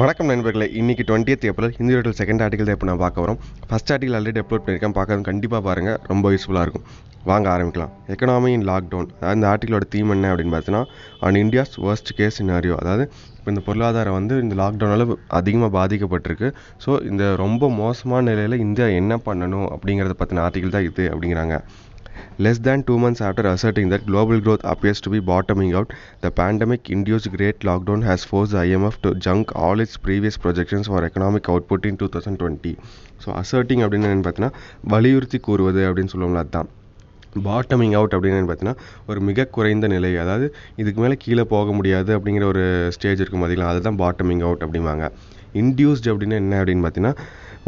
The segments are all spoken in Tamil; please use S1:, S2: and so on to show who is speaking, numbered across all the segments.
S1: வணக்கம் நண்பர்களே twenty twentieth April Hindi video second article தான் இப்போ நான் பார்க்க வரோம் ஃபஸ்ட் ஆர்டிகல் ஆல்ரெடி அப்லோட் பண்ணியிருக்கேன் பார்க்கறது கண்டிப்பாக பாருங்கள் ரொம்ப யூஸ்ஃபுல்லாக இருக்கும் வாங்க ஆரம்பிக்கலாம் எக்கனாமி இன் லாக்டவுன் அதாவது இந்த ஆர்டிகளோட தீம் என்ன அப்படின்னு பார்த்தீங்கன்னா and India's worst case scenario அதாவது இப்போ இந்த பொருளாதாரம் வந்து இந்த லாக்டவுனால் அதிகமாக பாதிக்கப்பட்டிருக்கு ஸோ இந்த ரொம்ப மோசமான நிலையில் இந்தியா என்ன பண்ணணும் அப்படிங்கிறத பற்றின ஆர்டிகல் தான் இது அப்படிங்கிறாங்க less Less than two months after asserting that global growth be bottoming out the out, induce great induced great lockdown has forced the IMF to junk all its previous projections for economic two thousand twenty so asserting அப்படின்னு என்னென்னு பார்த்தீங்கன்னா வலியுறுத்தி கூறுவது அப்படின்னு சொல்லுவோம்ல அதுதான் பாட்டமிங் அவுட் அப்படின்னு பார்த்தீங்கன்னா ஒரு மிக குறைந்த நிலை அதாவது இதுக்கு மேலே கீழே போக முடியாது அப்படிங்கிற ஒரு ஸ்டேஜ் இருக்கும் பார்த்தீங்களா அதுதான் பாட்டமிங் அவுட் அப்படிம்பாங்க இன்டியூஸ்ட் அப்படின்னா என்ன அப்படின்னு பார்த்தீங்கன்னா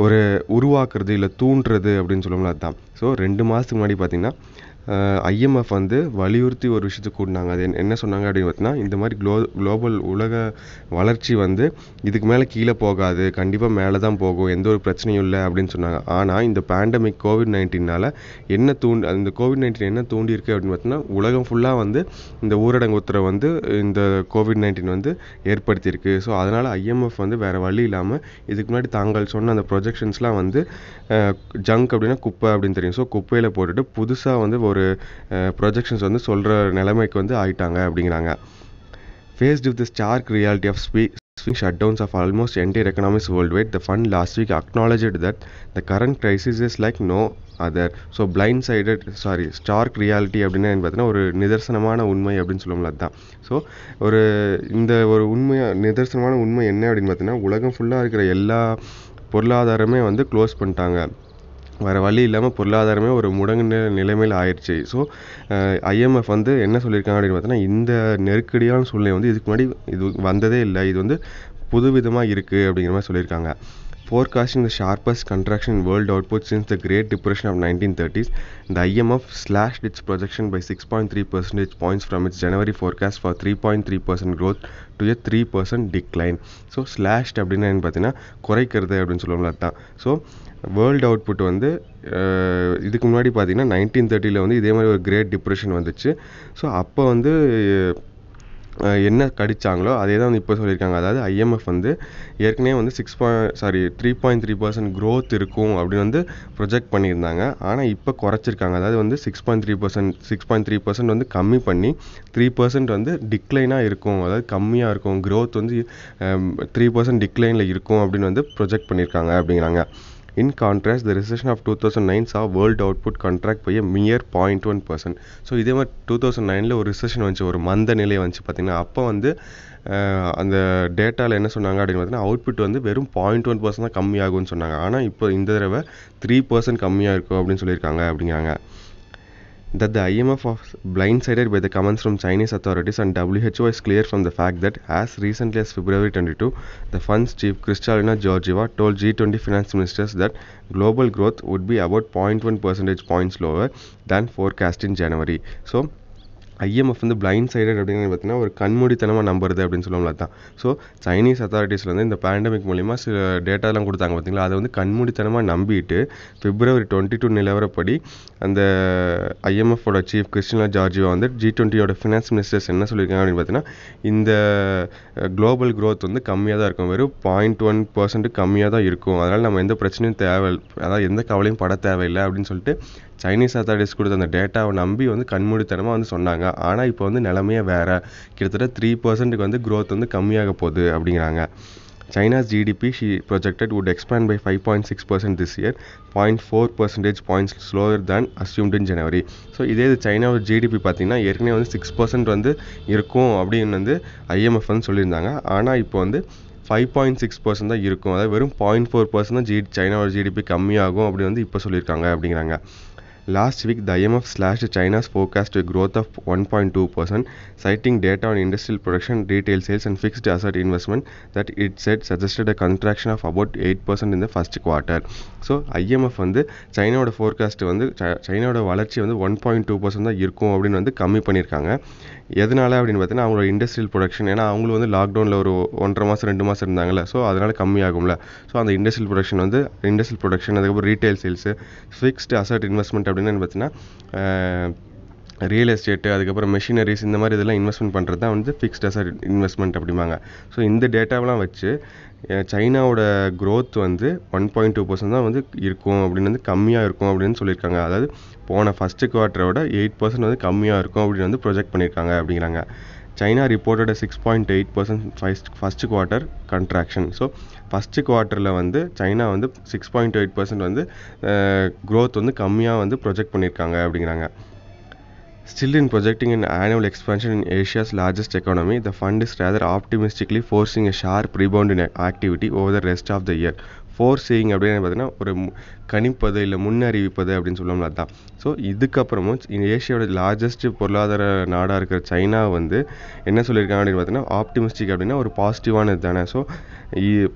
S1: ஒரு உருவாக்குறது இல்லை தூண்டுறது அப்படின்னு சொல்லுவோம்ல அதுதான் ஸோ ரெண்டு மாதத்துக்கு முன்னாடி பார்த்திங்கன்னா ஐஎம்எஃப் வந்து வலியுறுத்தி ஒரு விஷயத்த கூட்டினாங்க அது என்ன சொன்னாங்க அப்படின்னு பார்த்தீங்கன்னா இந்த மாதிரி குளோ குளோபல் உலக வளர்ச்சி வந்து இதுக்கு மேலே கீழே போகாது கண்டிப்பாக மேலே தான் போகும் எந்த ஒரு பிரச்சனையும் இல்லை அப்படின்னு சொன்னாங்க ஆனால் இந்த பேண்டமிக் கோவிட் நைன்டீனால் என்ன தூண்டி அந்த கோவிட் நைன்டீன் என்ன தூண்டியிருக்கு அப்படின்னு பார்த்தீங்கன்னா உலகம் ஃபுல்லாக வந்து இந்த ஊரடங்கு உத்தரவை வந்து இந்த கோவிட் நைன்டீன் வந்து ஏற்படுத்தியிருக்கு ஸோ அதனால் ஐஎம்எஃப் வந்து வேறு வழி இல்லாமல் இதுக்கு முன்னாடி தாங்கள் சொன்ன அந்த ப்ரொஜெக்ஷன்ஸ்லாம் வந்து ஜங்க் அப்படின்னா குப்பை அப்படின்னு தெரியும் ஸோ குப்பையில் போட்டுட்டு புதுசாக வந்து ஒரு ப்ரொஜெக்ஷன்ஸ் வந்து சொல்கிற நிலைமைக்கு வந்து ஆயிட்டாங்க அப்படிங்கிறாங்க faced with stark reality of ஸ்பீ of almost entire entire world wide the fund last week acknowledged that the current crisis is like no other so blind sided sorry stark reality அப்படின்னா பார்த்தீங்கன்னா ஒரு நிதர்சனமான உண்மை அப்படின்னு சொல்லுவோம்ல அதுதான் ஸோ ஒரு இந்த ஒரு உண்மையாக நிதர்சனமான உண்மை என்ன அப்படின்னு பார்த்தீங்கன்னா உலகம் ஃபுல்லாக இருக்கிற எல்லா பொருளாதாரமே வந்து க்ளோஸ் பண்ணிட்டாங்க வேறு வழி இல்லாமல் பொருளாதாரமே ஒரு நில நிலைமையில் ஆயிடுச்சு ஸோ ஐஎம்எஃப் வந்து என்ன சொல்லியிருக்காங்க அப்படின்னு பார்த்தோன்னா இந்த நெருக்கடியான சூழ்நிலை வந்து இதுக்கு முன்னாடி இது வந்ததே இல்லை இது வந்து விதமாக இருக்குது அப்படிங்கிற மாதிரி சொல்லியிருக்காங்க forecasting the sharpest contraction in world output since the Great Depression of 1930s, the IMF slashed its projection by 6.3 percentage points from its January forecast for 3.3% growth to a three percent decline so slashed அப்படின்னா என்ன பார்த்தீங்கன்னா குறைக்கிறது அப்படின்னு சொல்லுவோம்ல அதுதான் ஸோ வேர்ல்டு அவுட்புட் வந்து இதுக்கு முன்னாடி பார்த்தீங்கன்னா நைன்டீன் தேர்ட்டியில் வந்து இதே மாதிரி ஒரு கிரேட் டிப்ரெஷன் வந்துச்சு ஸோ அப்போ வந்து என்ன கடிச்சாங்களோ அதே தான் வந்து இப்போ சொல்லியிருக்காங்க அதாவது ஐஎம்எஃப் வந்து ஏற்கனவே வந்து six point sorry three point three percent growth இருக்கும் அப்படின்னு வந்து ப்ரொஜெக்ட் பண்ணியிருந்தாங்க ஆனால் இப்போ குறைச்சிருக்காங்க அதாவது வந்து six point three percent six point three percent வந்து கம்மி பண்ணி த்ரீ பர்சன்ட் வந்து டிக்ளைனாக இருக்கும் அதாவது கம்மியாக இருக்கும் க்ரோத் வந்து த்ரீ பர்சன்ட் டிக்ளைனில் இருக்கும் அப்படின்னு வந்து ப்ரொஜெக்ட் பண்ணியிருக்காங்க அப்படிங்கிறாங்க In contrast, the recession of 2009 saw world output contract by a mere point one percent so இதே மாதிரி டூ தௌசண்ட் நைனில் ஒரு ரிசெஷன் வந்துச்சு ஒரு மந்த நிலை வந்துச்சு பார்த்தீங்கன்னா அப்போ வந்து அந்த டேட்டாவில் என்ன சொன்னாங்க அப்படின்னு பார்த்தீங்கன்னா அவுட்புட் வந்து வெறும் பாயிண்ட் ஒன் பர்சன்ட் தான் கம்மியாகும்னு சொன்னாங்க ஆனால் இப்போ இந்த தடவை த்ரீ பர்சன்ட் கம்மியாக இருக்கும் அப்படின்னு சொல்லியிருக்காங்க அப்படிங்கிறாங்க that the IMF was blindsided by the comments from Chinese authorities and WHO is clear from the fact that as recently as February 22, the fund's chief Kristalina Georgieva told G20 finance ministers that global growth would be about 0.1 percentage points lower than forecast in January. So IMF வந்து பிளைண்ட் சைடட் அப்படின்னு பார்த்தீங்கன்னா ஒரு கண்மூடித்தனமாக நம்புறது அப்படின்னு சொல்லுவாங்க தான் ஸோ சைனீஸ் அத்தாரிட்டிஸில் வந்து இந்த பேண்டமிக் மூலிமா சில டேட்டாலாம் கொடுத்தாங்க பார்த்தீங்களா அதை வந்து கண்மூடித்தனமாக நம்பிட்டு பிப்ரவரி டுவெண்ட்டி டூ நிலவரப்படி அந்த ஐஎம்எஃபோட சீஃப் கிறிஸ்டினா ஜார்ஜிவா வந்து ஜி டுவெண்ட்டியோட ஃபினான்ஸ் மினிஸ்டர்ஸ் என்ன சொல்லியிருக்காங்க அப்படின்னு பார்த்தீங்கன்னா இந்த குளோபல் க்ரோத் வந்து கம்மியாக தான் இருக்கும் வெறும் பாயிண்ட் ஒன் பர்சன்ட் கம்மியாக தான் இருக்கும் அதனால் நம்ம எந்த பிரச்சனையும் தேவை அதாவது எந்த கவலையும் பட தேவையில்லை அப்படின்னு சொல்லிட்டு சைனீஸ் அத்தாரிட்டிஸ் கொடுத்த அந்த டேட்டாவை நம்பி வந்து கண்மூடித்தனமாக வந்து சொன்னாங்க ஆனால் இப்போ வந்து நிலமையே வேறு கிட்டத்தட்ட த்ரீ பர்சன்ட்டுக்கு வந்து க்ரோத் வந்து கம்மியாக போகுது அப்படிங்கிறாங்க China's China's expand by five point six percent this year point four percentage points slower than assumed in January so இதே இது சைனாவோட ஜிடிபி பார்த்திங்கன்னா ஏற்கனவே வந்து சிக்ஸ் பர்சன்ட் வந்து இருக்கும் அப்படின்னு வந்து ஐஎம்எஃப் வந்து சொல்லியிருந்தாங்க ஆனால் இப்போ வந்து ஃபைவ் பாயிண்ட் சிக்ஸ் பர்சன்ட் தான் இருக்கும் அதாவது வெறும் பாயிண்ட் ஃபோர் பர்சன்ட் தான் ஜி சைனாவோட ஜிடிபி கம்மியாகும் அப்படின்னு வந்து இப்போ சொல்லியிருக்காங்க அப்படிங்கிறாங்க Last week, the IMF slashed China's forecast to growth of 1.2%, citing data on industrial production, retail sales, and fixed asset investment that it said suggested a contraction of about 8% in the first quarter. So IMF வந்து சைனாவோட ஃபோர்காஸ்ட் வந்து சைனாவோட வளர்ச்சி வந்து ஒன் பாயிண்ட் டூ பர்சன்ட் தான் இருக்கும் அப்படின்னு வந்து கம்மி பண்ணியிருக்காங்க எதனால் அப்படின்னு பார்த்தீங்கன்னா அவங்களோட இண்டஸ்ட்ரியல் ப்ரொடக்ஷன் ஏன்னா அவங்களும் வந்து லாக்டவுனில் ஒரு ஒன்றரை மாதம் ரெண்டு மாதம் இருந்தாங்கல்ல ஸோ அதனால் கம்மியாகும்ல ஸோ அந்த இண்டஸ்ட்ரியல் ப்ரொடக்ஷன் வந்து இண்டஸ்ட்ரியல் ப்ரொடக்ஷன் அதுக்கப்புறம் retail sales fixed asset investment அப்படின்னு பார்த்தீங்கன்னா ரியல் எஸ்டேட்டு அதுக்கப்புறம் மெஷினரிஸ் இந்த மாதிரி இதெல்லாம் இன்வெஸ்ட்மெண்ட் பண்ணுறது தான் வந்து ஃபிக்ஸ்ட் அசட் இன்வெஸ்ட்மெண்ட் அப்படிம்பாங்க ஸோ இந்த டேட்டாவெலாம் வச்சு சைனாவோட க்ரோத் வந்து ஒன் பாயிண்ட் டூ பர்சன்ட் தான் வந்து இருக்கும் அப்படின்னு வந்து கம்மியாக இருக்கும் அப்படின்னு சொல்லியிருக்காங்க அதாவது போன ஃபஸ்ட்டு குவார்ட்டரோட எயிட் பர்சன்ட் வந்து கம்மியாக இருக்கும் அப்படின்னு வந்து ப்ரொஜெக்ட் பண்ணியிருக்காங்க அப்படிங்கிறாங்க China reported six point eight percent first first quarter contraction so first குவார்ட்டரில் வந்து சைனா வந்து சிக்ஸ் பாயிண்ட் எயிட் பர்சன்ட் வந்து க்ரோத் வந்து கம்மியாக வந்து ப்ரொஜெக்ட் பண்ணியிருக்காங்க அப்படிங்கிறாங்க Still in projecting an annual expansion in Asia's largest economy, the fund is rather optimistically forcing a sharp rebound in activity over the rest of the year. Forcing அப்படின்னு பார்த்தீங்கன்னா ஒரு கணிப்பது இல்லை முன்னறிவிப்பது அப்படின்னு சொல்லுவோம்ல அதுதான் ஸோ இதுக்கப்புறமும் ஏஷியாவோட லார்ஜஸ்ட் பொருளாதார நாடாக இருக்கிற சைனா வந்து என்ன சொல்லியிருக்காங்க அப்படின்னு பார்த்தீங்கன்னா ஆப்டிமிஸ்டிக் அப்படின்னா ஒரு பாசிட்டிவானது தானே ஸோ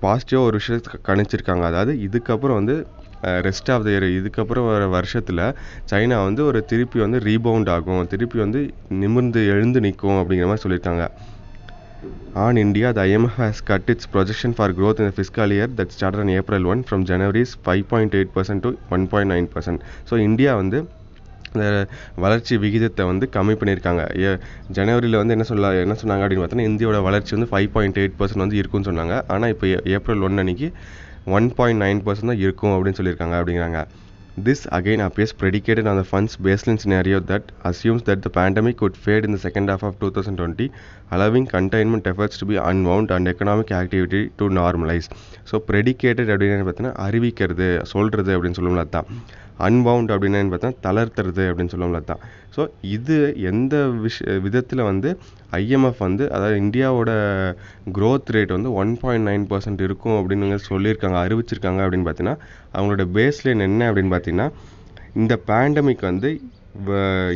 S1: பாசிட்டிவாக ஒரு விஷயத்தை கணிச்சிருக்காங்க அதாவது இதுக்கப்புறம் வந்து ரெஸ்ட் ஆஃப் த இயர் இதுக்கப்புறம் வர வருஷத்தில் சைனா வந்து ஒரு திருப்பி வந்து ரீபவுண்ட் ஆகும் திருப்பி வந்து நிமிர்ந்து எழுந்து நிற்கும் அப்படிங்கிற மாதிரி சொல்லியிருக்காங்க on India the IMF has cut its projection for growth in fiscal year that start on April one from January's five point eight percent to one point nine percent so India வந்து வளர்ச்சி விகிதத்தை வந்து கம்மி பண்ணியிருக்காங்க ஏ ஜனவரியில் வந்து என்ன சொல்ல என்ன சொன்னாங்க அப்படின்னு பார்த்தோன்னா இந்தியோட வளர்ச்சி வந்து ஃபைவ் பாயிண்ட் எயிட் பர்சன்ட் வந்து இருக்குன்னு சொன்னாங்க ஆனால் இப்போ ஏப்ரல் ஒன்று அன்னைக்கு ஒன் பாயிண்ட் நைன் பர்சன்ட் தான் இருக்கும் அப்படின்னு சொல்லியிருக்காங்க அப்படிங்கிறாங்க this again appears predicated on the fund's baseline scenario that assumes that the pandemic could fade in the second half of two thousand twenty allowing containment efforts to be unwound and economic activity to normalise so predicated அப்படின்னு பார்த்தீங்கன்னா அறிவிக்கிறது சொல்கிறது அப்படின்னு சொல்லுவோம்ல அதுதான் அன்பவுண்ட் அப்படின்னா பார்த்தா தளர்த்துறது அப்படின்னு சொல்லுவோம்ல தான் ஸோ இது எந்த விஷ விதத்தில் வந்து ஐஎம்எஃப் வந்து அதாவது இந்தியாவோட க்ரோத் ரேட் வந்து ஒன் பாயிண்ட் நைன் பர்சன்ட் இருக்கும் அப்படின்னு சொல்லியிருக்காங்க அறிவிச்சிருக்காங்க அப்படின்னு பார்த்தீங்கன்னா அவங்களோட பேஸ்லைன் என்ன அப்படின்னு பார்த்தீங்கன்னா இந்த பேண்டமிக் வந்து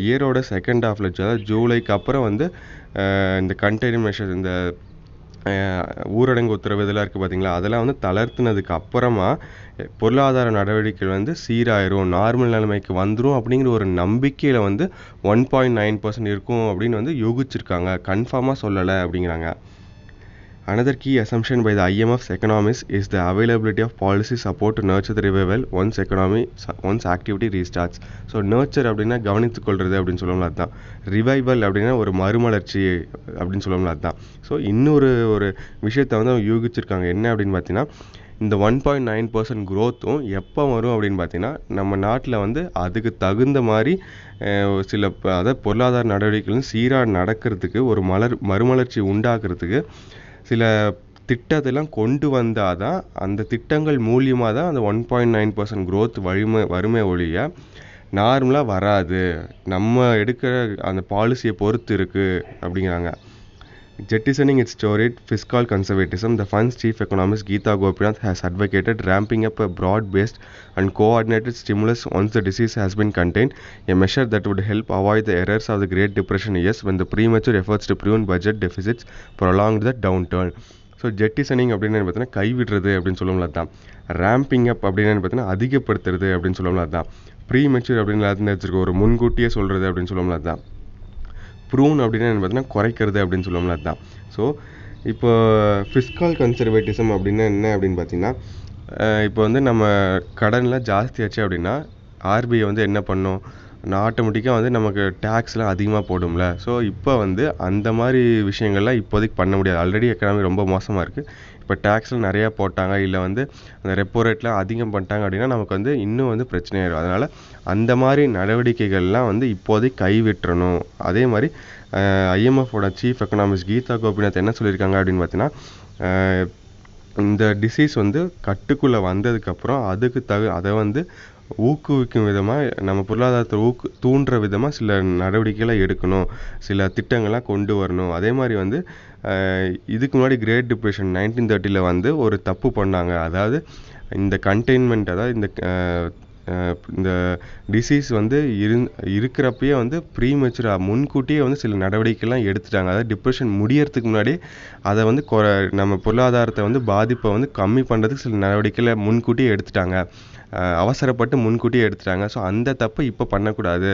S1: இயரோட செகண்ட் ஹாஃபில் அதாவது ஜூலைக்கு அப்புறம் வந்து இந்த கண்டெய்னர் மெஷர் இந்த ஊரடங்கு உத்தரவு இதெல்லாம் இருக்குது பார்த்தீங்களா அதெல்லாம் வந்து தளர்த்துனதுக்கு அப்புறமா பொருளாதார நடவடிக்கைகள் வந்து சீராயிரும் நார்மல் நிலைமைக்கு வந்துடும் அப்படிங்கிற ஒரு நம்பிக்கையில் வந்து ஒன் பாயிண்ட் நைன் பர்சன்ட் இருக்கும் அப்படின்னு வந்து யூகிச்சிருக்காங்க கன்ஃபார்மாக சொல்லலை அப்படிங்கிறாங்க Another key assumption by the IMF's economists is the availability of policy support to nurture the revival once economy once activity restarts. So nurture அப்படின்னா கவனித்து கொள்வது அப்படின்னு சொல்லணும் அதுதான் ரிவைவல் அப்படின்னா ஒரு மறுமலர்ச்சி அப்படின்னு சொல்லணும் அதுதான் ஸோ இன்னொரு ஒரு விஷயத்தை வந்து அவங்க யூகிச்சிருக்காங்க என்ன அப்படின்னு பார்த்தீங்கன்னா இந்த ஒன் பாயிண்ட் நைன் பர்சன்ட் க்ரோத்தும் எப்போ வரும் அப்படின்னு பார்த்தீங்கன்னா நம்ம நாட்டில் வந்து அதுக்கு தகுந்த மாதிரி சில அதாவது பொருளாதார நடவடிக்கைகளும் சீராக நடக்கிறதுக்கு ஒரு மலர் மறுமலர்ச்சி உண்டாக்குறதுக்கு சில திட்டத்தெல்லாம் கொண்டு வந்தால் தான் அந்த திட்டங்கள் மூலியமாக தான் அந்த one point nine percent growth வலிமை வறுமை ஒழிய நார்மலாக வராது நம்ம எடுக்கிற அந்த பாலிசியை பொறுத்து இருக்குது அப்படிங்கிறாங்க Jettisoning its storied fiscal conservatism, the fund's chief economist Geeta Gopinath has advocated ramping up a broad based and coordinated stimulus once the disease has been contained, a measure that would help avoid the errors of the Great Depression years when the premature efforts to prevent budget deficits prolonged the downturn. So jettisoning அப்படின்னு பார்த்தீங்கன்னா கைவிடுறது அப்படின்னு சொல்லுவோம்ல அதுதான் ரேம்பிங் அப் அப்படின்னு பார்த்தீங்கன்னா அதிகப்படுத்துறது அப்படின்னு சொல்லுவோம்ல அதுதான் ப்ரீ மெச்சூர் அப்படின்னு வச்சுருக்கோம் ஒரு முன்கூட்டியே சொல்கிறது அப்படின்னு சொல்லுவோம்ல அதுதான் ப்ரூன் அப்படின்னா என்ன பார்த்தீங்கன்னா குறைக்கிறது அப்படின்னு சொல்லுவோம்ல அதுதான் ஸோ இப்போ ஃபிஸ்கால் கன்சர்வேட்டிசம் அப்படின்னா என்ன அப்படின்னு பார்த்தீங்கன்னா இப்போ வந்து நம்ம கடனில் ஜாஸ்தியாச்சு அப்படின்னா ஆர்பிஐ வந்து என்ன பண்ணும் நான் ஆட்டோமேட்டிக்காக வந்து நமக்கு டேக்ஸ்லாம் அதிகமாக போடும்ல ஸோ இப்போ வந்து அந்த மாதிரி விஷயங்கள்லாம் இப்போதைக்கு பண்ண முடியாது ஆல்ரெடி எக்கனாமி ரொம்ப மோசமாக இருக்குது இப்போ டேக்ஸில் நிறையா போட்டாங்க இல்லை வந்து அந்த ரெப்போ ரேட்டில் அதிகம் பண்ணிட்டாங்க அப்படின்னா நமக்கு வந்து இன்னும் வந்து பிரச்சனையாயிடும் அதனால் அந்த மாதிரி நடவடிக்கைகள்லாம் வந்து இப்போதைக்கு கைவிட்டுறணும் அதே மாதிரி ஐஎம்எஃபோட சீஃப் எக்கனாமிஸ்ட் கீதா கோபிநாத் என்ன சொல்லியிருக்காங்க அப்படின்னு பார்த்தீங்கன்னா இந்த டிசீஸ் வந்து கட்டுக்குள்ளே வந்ததுக்கப்புறம் அதுக்கு தகு அதை வந்து ஊக்குவிக்கும் விதமாக நம்ம பொருளாதாரத்தை ஊக்கு தூண்டுற விதமாக சில நடவடிக்கைகளை எடுக்கணும் சில திட்டங்கள்லாம் கொண்டு வரணும் அதே மாதிரி வந்து இதுக்கு முன்னாடி கிரேட் டிப்ரெஷன் நைன்டீன் தேர்ட்டியில் வந்து ஒரு தப்பு பண்ணாங்க அதாவது இந்த கண்டெய்ன்மெண்ட் அதாவது இந்த இந்த டிசீஸ் வந்து இருந் இருக்கிறப்பயே வந்து ப்ரீமெச்சூராக முன்கூட்டியே வந்து சில நடவடிக்கைலாம் எடுத்துட்டாங்க அதாவது டிப்ரெஷன் முடியறதுக்கு முன்னாடி அதை வந்து நம்ம பொருளாதாரத்தை வந்து பாதிப்பை வந்து கம்மி பண்ணுறதுக்கு சில நடவடிக்கைகளை முன்கூட்டியே எடுத்துட்டாங்க அவசரப்பட்டு முன்கூட்டியே எடுத்துட்டாங்க ஸோ அந்த தப்பை இப்போ பண்ணக்கூடாது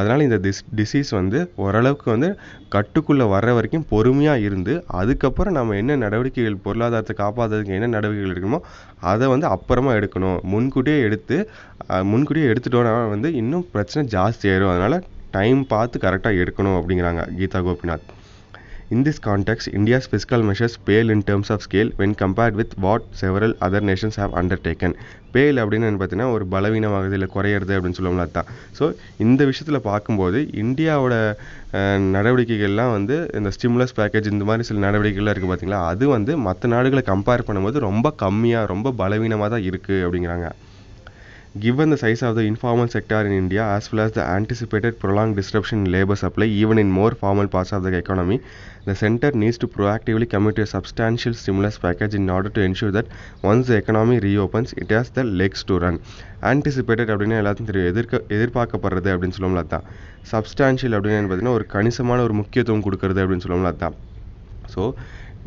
S1: அதனால் இந்த டிஸ் டிசீஸ் வந்து ஓரளவுக்கு வந்து கட்டுக்குள்ளே வர்ற வரைக்கும் பொறுமையாக இருந்து அதுக்கப்புறம் நம்ம என்ன நடவடிக்கைகள் பொருளாதாரத்தை காப்பாற்றுறதுக்கு என்ன நடவடிக்கைகள் இருக்குமோ அதை வந்து அப்புறமா எடுக்கணும் முன்கூட்டியே எடுத்து முன்கூட்டியே எடுத்துட்டோன்னா வந்து இன்னும் பிரச்சனை ஜாஸ்தி ஆயிடும் அதனால் டைம் பார்த்து கரெக்டாக எடுக்கணும் அப்படிங்கிறாங்க Geetha Gopinath In this context, India's fiscal measures pale in terms of scale when compared with what several other nations have undertaken. பேல் அப்படின்னு பார்த்தீங்கன்னா ஒரு பலவீன வகையில் குறையிறது அப்படின்னு சொல்லுவோம்ல அதுதான் ஸோ இந்த விஷயத்தில் பார்க்கும்போது இந்தியாவோட நடவடிக்கைகள்லாம் வந்து இந்த ஸ்டிமுலஸ் பேக்கேஜ் இந்த மாதிரி சில நடவடிக்கைகள்லாம் இருக்குது பார்த்தீங்களா அது வந்து மற்ற நாடுகளை கம்பேர் பண்ணும்போது ரொம்ப கம்மியாக ரொம்ப பலவீனமாக தான் இருக்குது அப்படிங்கிறாங்க Given the size of the informal sector in India as well as the anticipated prolonged disruption in labor supply even in more formal parts of the economy, the center needs to proactively commit to a substantial stimulus package in order to ensure that once the economy reopens, it has the legs to run. Anticipated அப்படின்னா எல்லாத்தையும் தெரியும் எதிர்க்க எதிர்பார்க்கப்படுறது அப்படின்னு சொல்லுவோம்ல அதான் சப்ஸ்டான்ஷியல் அப்படின்னு பார்த்தீங்கன்னா ஒரு கணிசமான ஒரு முக்கியத்துவம் கொடுக்கறது அப்படின்னு சொல்லுவோம்ல அதான் ஸோ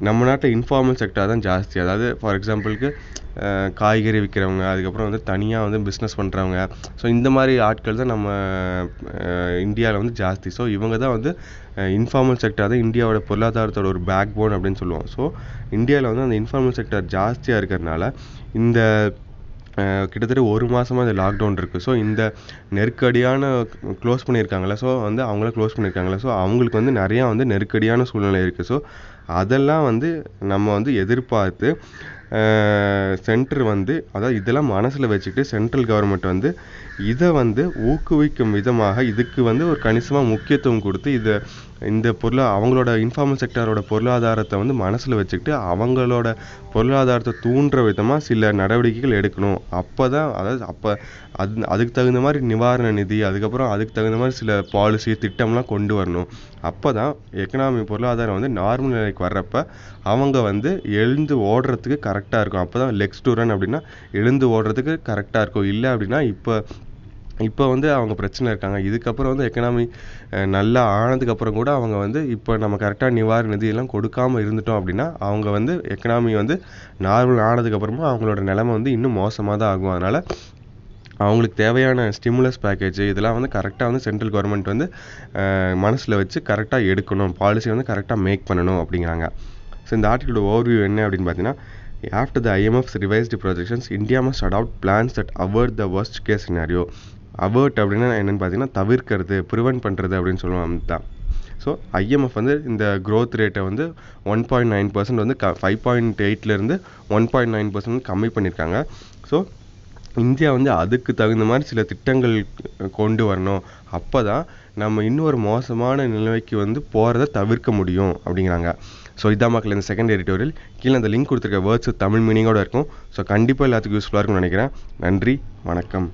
S1: நம்ம நாட்டில் இன்ஃபார்மல் செக்டார் தான் ஜாஸ்தி அதாவது ஃபார் எக்ஸாம்பிளுக்கு காய்கறி விற்கிறவங்க அதுக்கப்புறம் வந்து தனியாக வந்து பிஸ்னஸ் பண்ணுறவங்க ஸோ இந்த மாதிரி ஆட்கள் தான் நம்ம இந்தியாவில் வந்து ஜாஸ்தி ஸோ இவங்க தான் வந்து இன்ஃபார்மல் செக்டார் தான் இந்தியாவோட பொருளாதாரத்தோட ஒரு பேக் போன் அப்படின்னு சொல்லுவோம் ஸோ இந்தியாவில் வந்து அந்த இன்ஃபார்மல் செக்டார் ஜாஸ்தியாக இருக்கிறதுனால இந்த கிட்டத்தட்ட ஒரு மாதமாக இந்த லாக்டவுன் இருக்குது ஸோ இந்த நெருக்கடியான க்ளோஸ் பண்ணியிருக்காங்களே ஸோ வந்து அவங்கள க்ளோஸ் பண்ணியிருக்காங்களே ஸோ அவங்களுக்கு வந்து நிறையா வந்து நெருக்கடியான சூழ்நிலை இருக்குது ஸோ அதெல்லாம் வந்து நம்ம வந்து எதிர்பார்த்து சென்ட்ரு வந்து அதாவது இதெல்லாம் மனசில் வச்சுக்கிட்டு சென்ட்ரல் கவர்மெண்ட் வந்து இதை வந்து ஊக்குவிக்கும் விதமாக இதுக்கு வந்து ஒரு கணிசமாக முக்கியத்துவம் கொடுத்து இதை இந்த பொருளா அவங்களோட இன்ஃபார்மல் செக்டாரோட பொருளாதாரத்தை வந்து மனசில் வச்சுக்கிட்டு அவங்களோட பொருளாதாரத்தை தூண்டுற விதமாக சில நடவடிக்கைகள் எடுக்கணும் அப்போ தான் அதாவது அப்போ அது அதுக்கு தகுந்த மாதிரி நிவாரண நிதி அதுக்கப்புறம் அதுக்கு தகுந்த மாதிரி சில பாலிசி திட்டம்லாம் கொண்டு வரணும் அப்போ தான் எக்கனாமி பொருளாதாரம் வந்து நார்மல் நிலைக்கு வர்றப்ப அவங்க வந்து எழுந்து ஓடுறதுக்கு கரெக்டாக இருக்கும் அப்போ தான் லெக்ஸ் டூரன் அப்படின்னா எழுந்து ஓடுறதுக்கு கரெக்டாக இருக்கும் இல்லை அப்படின்னா இப்போ இப்போ வந்து அவங்க பிரச்சனை இருக்காங்க இதுக்கப்புறம் வந்து எக்கனாமி நல்லா ஆனதுக்கப்புறம் கூட அவங்க வந்து இப்போ நம்ம கரெக்டாக நிவாரண நிதியெல்லாம் கொடுக்காமல் இருந்துட்டோம் அப்படின்னா அவங்க வந்து எக்கனாமி வந்து நார்மல் ஆனதுக்கப்புறமா அவங்களோட நிலைமை வந்து இன்னும் மோசமாக தான் ஆகும் அதனால் அவங்களுக்கு தேவையான ஸ்டிமுலஸ் பேக்கேஜ் இதெல்லாம் வந்து கரெக்டாக வந்து சென்ட்ரல் கவர்மெண்ட் வந்து மனசில் வச்சு கரெக்டாக எடுக்கணும் பாலிசி வந்து கரெக்டாக மேக் பண்ணணும் அப்படிங்கிறாங்க ஸோ இந்த ஆர்டிகளோட ஓவர்வியூ என்ன அப்படின்னு பார்த்தீங்கன்னா after the IMF's revised projections India must adopt plans that avert the worst case scenario. Avert அப்படின்னா என்னென்னு பார்த்தீங்கன்னா தவிர்க்கிறது ப்ரிவென்ட் பண்ணுறது அப்படின்னு சொல்லுவாங்க தான் ஸோ ஐஎம்எஃப் வந்து இந்த க்ரோத் ரேட்டை வந்து ஒன் பாயிண்ட் நைன் பர்சன்ட் வந்து க ஃபைவ் பாயிண்ட் எயிட்லேருந்து ஒன் பாயிண்ட் நைன் பர்சன்ட் கம்மி பண்ணியிருக்காங்க ஸோ இந்தியா வந்து அதுக்கு தகுந்த மாதிரி சில திட்டங்கள் கொண்டு வரணும் அப்போ தான் நம்ம இன்னொரு மோசமான நிலைமைக்கு வந்து போகிறத தவிர்க்க முடியும் அப்படிங்கிறாங்க ஸோ இதான் மக்கள் இந்த செகண்ட் எடிட்டோரியல் கீழே அந்த லிங்க் கொடுத்துருக்க வேர்ட்ஸ் தமிழ் மீனிங்கோடு இருக்கும் ஸோ கண்டிப்பாக எல்லாத்துக்கும் யூஸ்ஃபுல்லாக இருக்கும்னு நினைக்கிறேன் நன்றி வணக்கம்